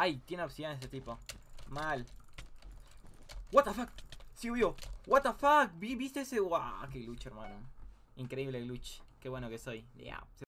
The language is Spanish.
Ay, tiene obsidiana ese tipo. Mal. What the fuck. Sigo vivo What the fuck. ¿Viste ese? Wow, qué lucha hermano. Increíble lucha, Qué bueno que soy. Ya.